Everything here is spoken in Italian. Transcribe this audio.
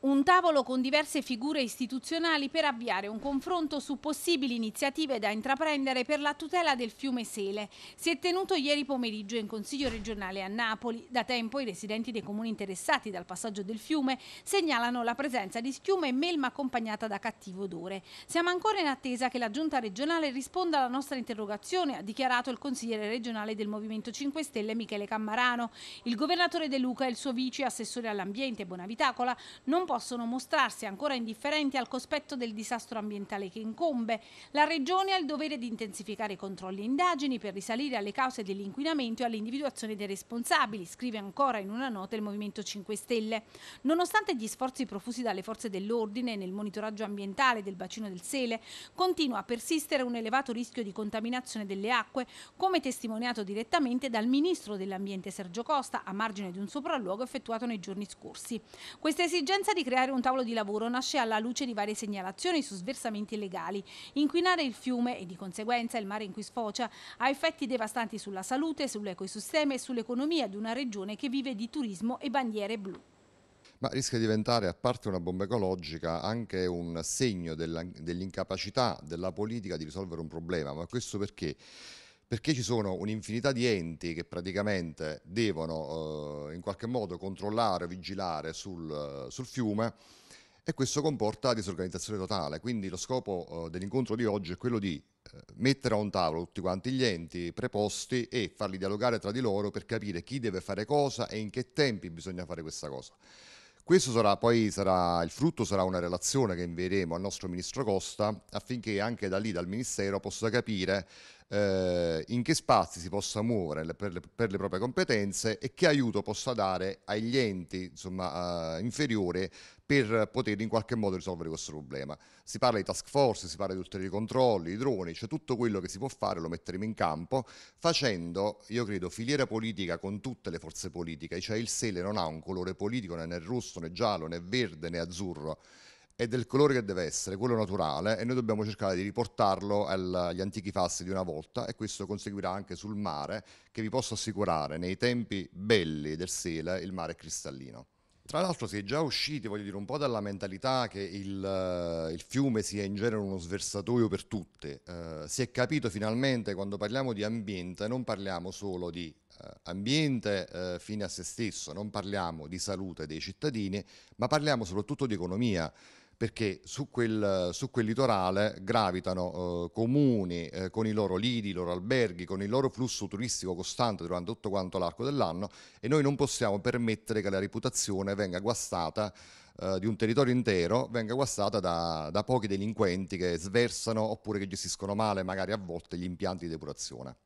Un tavolo con diverse figure istituzionali per avviare un confronto su possibili iniziative da intraprendere per la tutela del fiume Sele. Si è tenuto ieri pomeriggio in Consiglio regionale a Napoli. Da tempo i residenti dei comuni interessati dal passaggio del fiume segnalano la presenza di schiuma e melma accompagnata da cattivo odore. Siamo ancora in attesa che la Giunta regionale risponda alla nostra interrogazione, ha dichiarato il consigliere regionale del Movimento 5 Stelle Michele Cammarano. Il governatore De Luca e il suo vice assessore all'ambiente Bonavitacola non possono mostrarsi ancora indifferenti al cospetto del disastro ambientale che incombe. La Regione ha il dovere di intensificare i controlli e indagini per risalire alle cause dell'inquinamento e all'individuazione dei responsabili, scrive ancora in una nota il Movimento 5 Stelle. Nonostante gli sforzi profusi dalle forze dell'ordine nel monitoraggio ambientale del bacino del Sele, continua a persistere un elevato rischio di contaminazione delle acque, come testimoniato direttamente dal Ministro dell'Ambiente Sergio Costa a margine di un sopralluogo effettuato nei giorni scorsi. Questa esigenza di di creare un tavolo di lavoro nasce alla luce di varie segnalazioni su sversamenti illegali. Inquinare il fiume e di conseguenza il mare in cui sfocia ha effetti devastanti sulla salute, sull'ecosistema e sull'economia di una regione che vive di turismo e bandiere blu ma rischia di diventare, a parte una bomba ecologica, anche un segno dell'incapacità dell della politica di risolvere un problema. Ma questo perché? Perché ci sono un'infinità di enti che praticamente devono eh, in qualche modo controllare, vigilare sul, sul fiume e questo comporta disorganizzazione totale. Quindi lo scopo eh, dell'incontro di oggi è quello di eh, mettere a un tavolo tutti quanti gli enti preposti e farli dialogare tra di loro per capire chi deve fare cosa e in che tempi bisogna fare questa cosa. Questo sarà poi sarà, il frutto sarà una relazione che invieremo al nostro ministro Costa affinché anche da lì, dal ministero, possa capire eh, in che spazi si possa muovere per le, per le, proprie competenze e che aiuto possa dare agli enti insomma, eh, inferiori per poter in qualche modo risolvere questo problema. Si parla di task force, si parla di ulteriori controlli, droni, cioè tutto quello che si può fare lo metteremo in campo facendo, io credo, filiera politica con tutte le forze politiche, cioè il sele non ha un colore politico né, né rosso né giallo né verde né azzurro, è del colore che deve essere, quello naturale, e noi dobbiamo cercare di riportarlo agli antichi fasti di una volta e questo conseguirà anche sul mare, che vi posso assicurare, nei tempi belli del sele il mare è cristallino. Tra l'altro si è già usciti, voglio dire, un po' dalla mentalità che il, eh, il fiume sia in genere uno sversatoio per tutte. Eh, si è capito finalmente quando parliamo di ambiente, non parliamo solo di eh, ambiente eh, fine a se stesso, non parliamo di salute dei cittadini, ma parliamo soprattutto di economia perché su quel, su quel litorale gravitano eh, comuni eh, con i loro lidi, i loro alberghi, con il loro flusso turistico costante durante tutto quanto l'arco dell'anno e noi non possiamo permettere che la reputazione venga guastata eh, di un territorio intero, venga guastata da, da pochi delinquenti che sversano oppure che gestiscono male magari a volte gli impianti di depurazione.